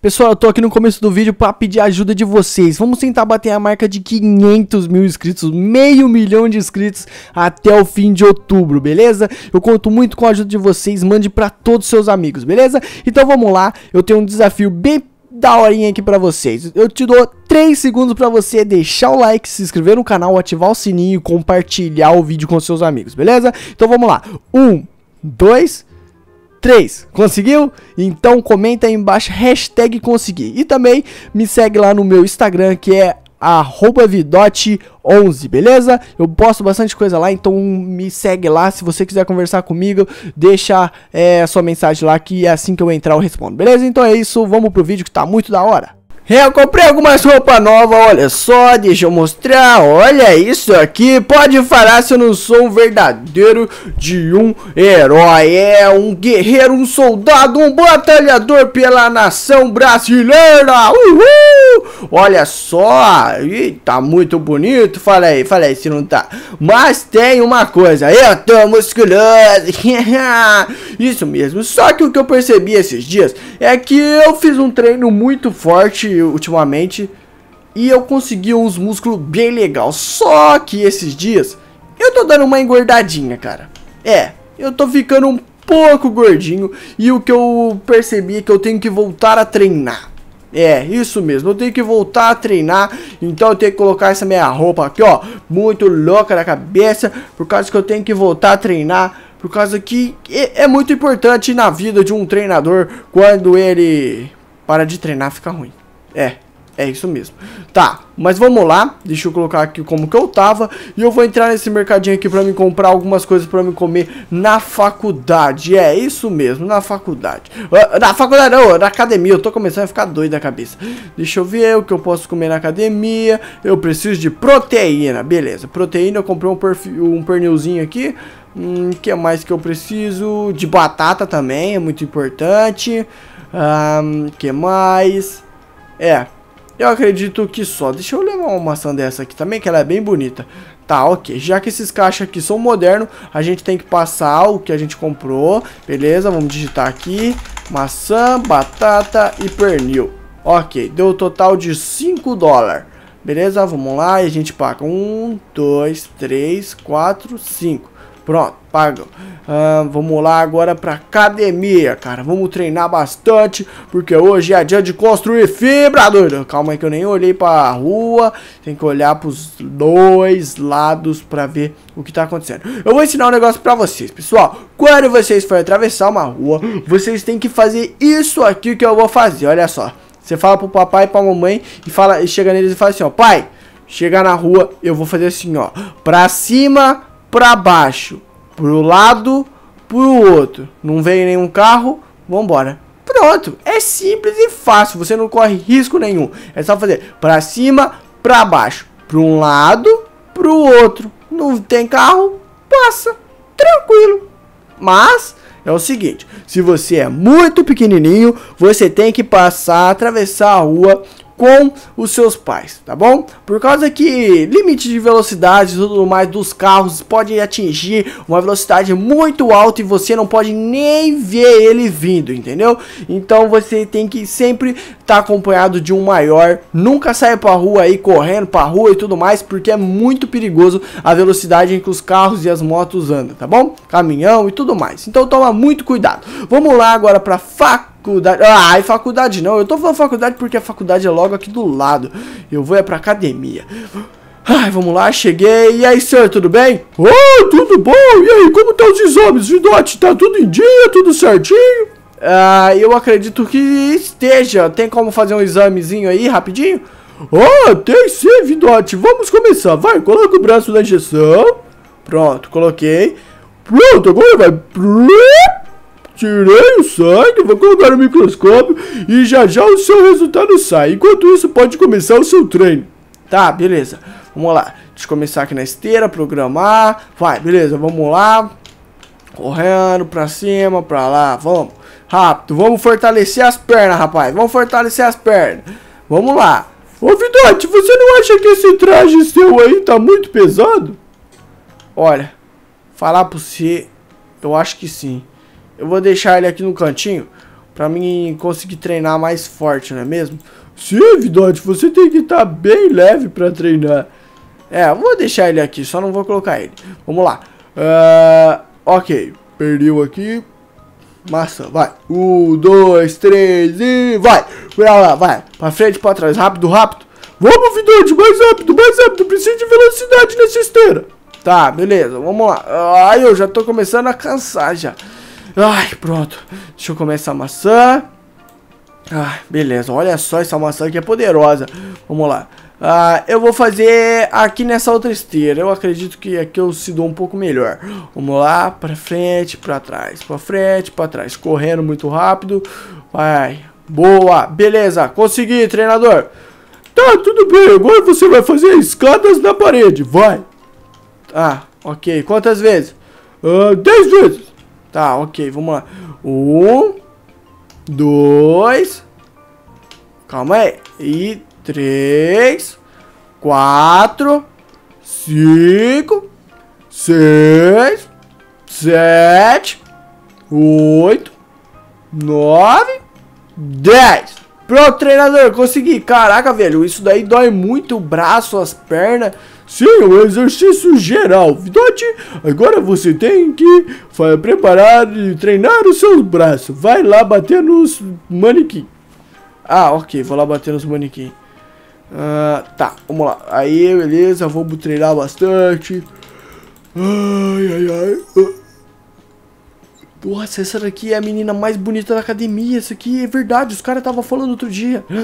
Pessoal, eu tô aqui no começo do vídeo para pedir a ajuda de vocês. Vamos tentar bater a marca de 500 mil inscritos, meio milhão de inscritos até o fim de outubro, beleza? Eu conto muito com a ajuda de vocês, mande para todos os seus amigos, beleza? Então vamos lá, eu tenho um desafio bem daorinha aqui pra vocês. Eu te dou 3 segundos pra você deixar o like, se inscrever no canal, ativar o sininho e compartilhar o vídeo com seus amigos, beleza? Então vamos lá. 1, 2, 3. Conseguiu? Então comenta aí embaixo, hashtag consegui. E também me segue lá no meu Instagram, que é arroba vidote11, beleza? Eu posto bastante coisa lá, então me segue lá. Se você quiser conversar comigo, deixa é, sua mensagem lá que é assim que eu entrar eu respondo, beleza? Então é isso, vamos pro vídeo que tá muito da hora. É, eu comprei algumas roupas novas, olha só, deixa eu mostrar, olha isso aqui, pode falar se eu não sou um verdadeiro de um herói, é um guerreiro, um soldado, um batalhador pela nação brasileira, uhul, olha só, Ih, tá muito bonito, fala aí, fala aí se não tá, mas tem uma coisa, eu tô musculoso, isso mesmo, só que o que eu percebi esses dias é que eu fiz um treino muito forte ultimamente e eu consegui uns músculos bem legal. Só que esses dias eu tô dando uma engordadinha, cara. É, eu tô ficando um pouco gordinho e o que eu percebi é que eu tenho que voltar a treinar. É, isso mesmo, eu tenho que voltar a treinar, então eu tenho que colocar essa minha roupa aqui, ó, muito louca na cabeça, por causa que eu tenho que voltar a treinar, por causa que é, é muito importante na vida de um treinador, quando ele para de treinar fica ruim. É, é isso mesmo. Tá, mas vamos lá. Deixa eu colocar aqui como que eu tava. E eu vou entrar nesse mercadinho aqui pra me comprar algumas coisas pra me comer na faculdade. É, isso mesmo, na faculdade. Ah, na faculdade não, na academia. Eu tô começando a ficar doido da cabeça. Deixa eu ver o que eu posso comer na academia. Eu preciso de proteína. Beleza, proteína. Eu comprei um, perfil, um pernilzinho aqui. Hum, que mais que eu preciso? De batata também, é muito importante. Hum, que mais? É, eu acredito que só. Deixa eu levar uma maçã dessa aqui também, que ela é bem bonita. Tá, ok. Já que esses caixas aqui são modernos, a gente tem que passar o que a gente comprou. Beleza, vamos digitar aqui. Maçã, batata e pernil. Ok, deu um total de 5 dólares. Beleza, vamos lá e a gente paga 1, 2, 3, 4, 5. Pronto, paga. Ah, vamos lá agora pra academia, cara. Vamos treinar bastante, porque hoje é dia de construir fibra, doido. Calma aí que eu nem olhei pra rua. Tem que olhar pros dois lados pra ver o que tá acontecendo. Eu vou ensinar um negócio pra vocês, pessoal. Quando vocês forem atravessar uma rua, vocês têm que fazer isso aqui que eu vou fazer, olha só. Você fala pro papai e pra mamãe e, fala, e chega neles e fala assim, ó. Pai, chegar na rua, eu vou fazer assim, ó. Pra cima para baixo, pro lado, pro outro. Não veio nenhum carro, vambora. Pronto, é simples e fácil, você não corre risco nenhum. É só fazer para cima, para baixo, para um lado, para o outro. Não tem carro, passa, tranquilo. Mas é o seguinte, se você é muito pequenininho, você tem que passar, atravessar a rua com os seus pais, tá bom? Por causa que limite de velocidade e tudo mais dos carros pode atingir uma velocidade muito alta e você não pode nem ver ele vindo, entendeu? Então você tem que sempre estar tá acompanhado de um maior, nunca sair pra rua aí correndo pra rua e tudo mais, porque é muito perigoso a velocidade em que os carros e as motos andam, tá bom? Caminhão e tudo mais. Então toma muito cuidado. Vamos lá agora para faca Faculdade. Ah, e faculdade não. Eu tô falando faculdade porque a faculdade é logo aqui do lado. Eu vou é pra academia. Ai, vamos lá, cheguei. E aí, senhor, tudo bem? Oh, tudo bom. E aí, como estão os exames, Vidote? Tá tudo em dia, tudo certinho? Ah, eu acredito que esteja. Tem como fazer um examezinho aí, rapidinho? Ah, oh, tem sim, Vidote. Vamos começar. Vai, coloca o braço na injeção. Pronto, coloquei. Pronto, agora vai... Tirei o sangue, vou colocar no microscópio e já já o seu resultado sai. Enquanto isso, pode começar o seu treino. Tá, beleza. Vamos lá. Deixa eu começar aqui na esteira, programar. Vai, beleza, vamos lá. Correndo pra cima, pra lá. Vamos. Rápido. Vamos fortalecer as pernas, rapaz. Vamos fortalecer as pernas. Vamos lá. Ô, Vidote, você não acha que esse traje seu aí tá muito pesado? Olha, falar pra você, eu acho que sim. Eu vou deixar ele aqui no cantinho para mim conseguir treinar mais forte, não é mesmo? Sim, Vidote, você tem que estar tá bem leve para treinar. É, vou deixar ele aqui, só não vou colocar ele. Vamos lá. Uh, ok, perdeu aqui. Massa, vai. Um, dois, três e vai. Pra lá, vai. Pra frente, pra trás, rápido, rápido. Vamos, Vidote, mais rápido, mais rápido. Preciso de velocidade nessa esteira. Tá, beleza, vamos lá. Ai, ah, eu já tô começando a cansar já. Ai, pronto. Deixa eu comer essa maçã. Ah, beleza. Olha só essa maçã aqui é poderosa. Vamos lá. Ah, eu vou fazer aqui nessa outra esteira. Eu acredito que aqui eu se dou um pouco melhor. Vamos lá, pra frente, pra trás, pra frente, pra trás. Correndo muito rápido. Vai. Boa. Beleza. Consegui, treinador. Tá, tudo bem. Agora você vai fazer escadas na parede. Vai. Ah, ok. Quantas vezes? Uh, dez vezes. Tá, ok, vamos lá. Um, dois, calma aí, e três, quatro, cinco, seis, sete, oito, nove, dez. Pro treinador, consegui. Caraca, velho, isso daí dói muito o braço, as pernas. Sim, o é exercício geral. Vidote, agora você tem que preparar e treinar os seus braços. Vai lá bater nos manequim. Ah, ok, vou lá bater nos manequim. Ah, tá, vamos lá. Aí, beleza, vamos treinar bastante. Ai, ai, ai. Ah. Nossa, essa daqui é a menina mais bonita da academia. Isso aqui é verdade, os caras estavam falando outro dia.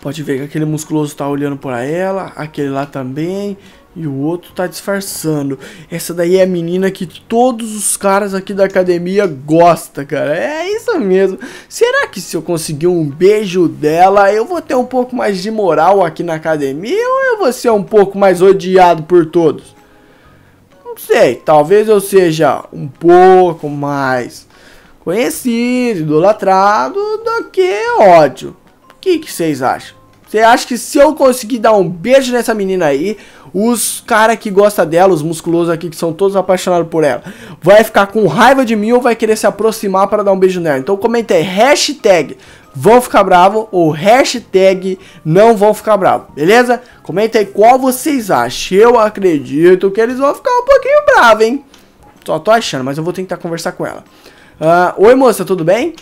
Pode ver que aquele musculoso tá olhando para ela, aquele lá também, e o outro tá disfarçando. Essa daí é a menina que todos os caras aqui da academia gostam, cara. É isso mesmo. Será que se eu conseguir um beijo dela, eu vou ter um pouco mais de moral aqui na academia ou eu vou ser um pouco mais odiado por todos? sei, talvez eu seja um pouco mais conhecido, idolatrado do que ódio. O que vocês acham? Você acha que se eu conseguir dar um beijo nessa menina aí, os cara que gosta dela, os musculosos aqui que são todos apaixonados por ela, vai ficar com raiva de mim ou vai querer se aproximar para dar um beijo nela? Então comenta aí, hashtag vão ficar bravo ou hashtag não vão ficar bravo, beleza? Comenta aí qual vocês acham. Eu acredito que eles vão ficar um pouquinho bravo, hein? Só tô achando, mas eu vou tentar conversar com ela. Uh, Oi, moça, tudo bem?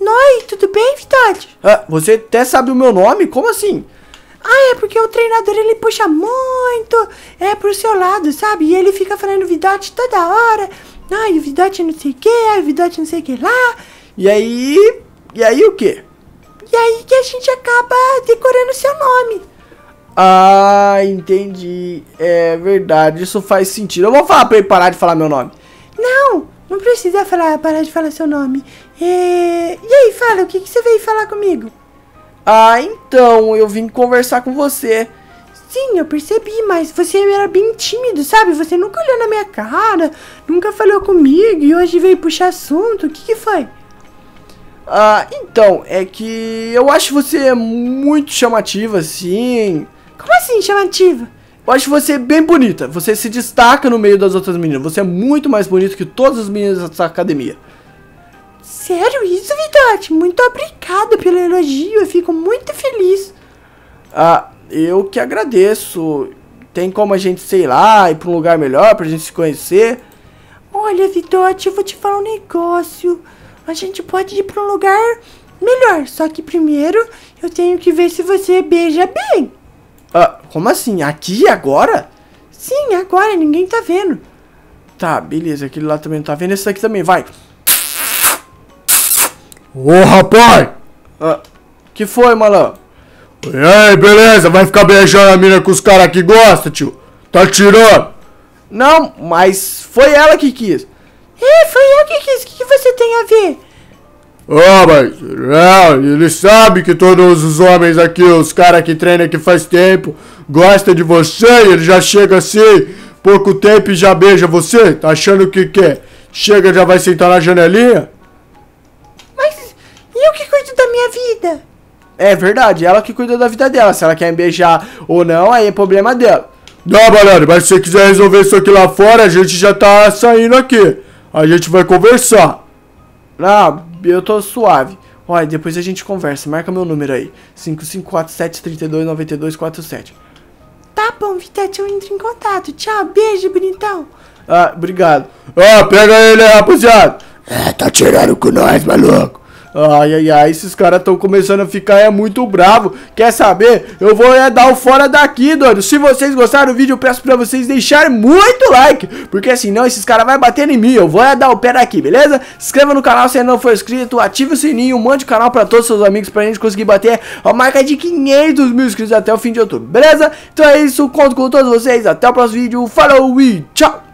Oi, tudo bem, Vitória? Ah, você até sabe o meu nome? Como assim? Ah, é porque o treinador ele puxa muito, é pro seu lado, sabe? E ele fica falando Vidote toda hora. Ai, o Vidote não sei o que, o Vidote não sei o que lá. E aí, e aí o quê? E aí que a gente acaba decorando seu nome. Ah, entendi. É verdade, isso faz sentido. Eu vou falar pra ele parar de falar meu nome. Não, não precisa falar, parar de falar seu nome. É... E aí, fala, o que, que você veio falar comigo? Ah, então, eu vim conversar com você. Sim, eu percebi, mas você era bem tímido, sabe? Você nunca olhou na minha cara, nunca falou comigo e hoje veio puxar assunto. O que, que foi? Ah, então, é que eu acho você é muito chamativa, assim. Como assim, chamativa? Eu acho você é bem bonita. Você se destaca no meio das outras meninas. Você é muito mais bonito que todas as meninas dessa academia. Sério isso, Vidote? Muito obrigada pelo elogio. Eu fico muito feliz. Ah, eu que agradeço. Tem como a gente, sei lá, ir pra um lugar melhor pra gente se conhecer? Olha, Vidote, eu vou te falar um negócio a gente pode ir para um lugar melhor. Só que primeiro eu tenho que ver se você beija bem. Ah, como assim? Aqui agora? Sim, agora, ninguém tá vendo. Tá, beleza, aquele lá também não tá vendo, esse daqui também, vai. Ô, rapaz! Ah, que foi, malão? E aí, beleza? Vai ficar beijando a mina com os caras que gostam, tio? Tá tirando? Não, mas foi ela que quis. É, foi eu que quis. O que, que você tem a ver? Ah, oh, mas não, ele sabe que todos os homens aqui, os caras que treinam aqui faz tempo, gosta de você, ele já chega assim, pouco tempo e já beija você, tá achando o que quer? Chega, já vai sentar na janelinha? Mas eu que cuido da minha vida. É verdade, ela que cuida da vida dela, se ela quer beijar ou não, aí é problema dela. Não, galera. mas se você quiser resolver isso aqui lá fora, a gente já tá saindo aqui. A gente vai conversar. Ah, eu tô suave. Olha, depois a gente conversa. Marca meu número aí. 5547-329247. Tá bom, Vitete, eu entro em contato. Tchau, beijo, bonitão. Ah, obrigado. Ah, pega ele, rapaziada. É, tá tirando com nós, maluco. Ai, ai, ai, esses caras estão começando a ficar é muito bravo. Quer saber? Eu vou é, dar o fora daqui, doido. Se vocês gostaram do vídeo, eu peço pra vocês deixarem muito like. Porque senão assim, esses caras vão bater em mim. Eu vou é, dar o pé daqui, beleza? Se inscreva no canal se ainda não for inscrito. Ative o sininho, mande o canal pra todos os seus amigos pra gente conseguir bater a marca de 500 mil inscritos até o fim de outubro, beleza? Então é isso, conto com todos vocês. Até o próximo vídeo. Falou e tchau!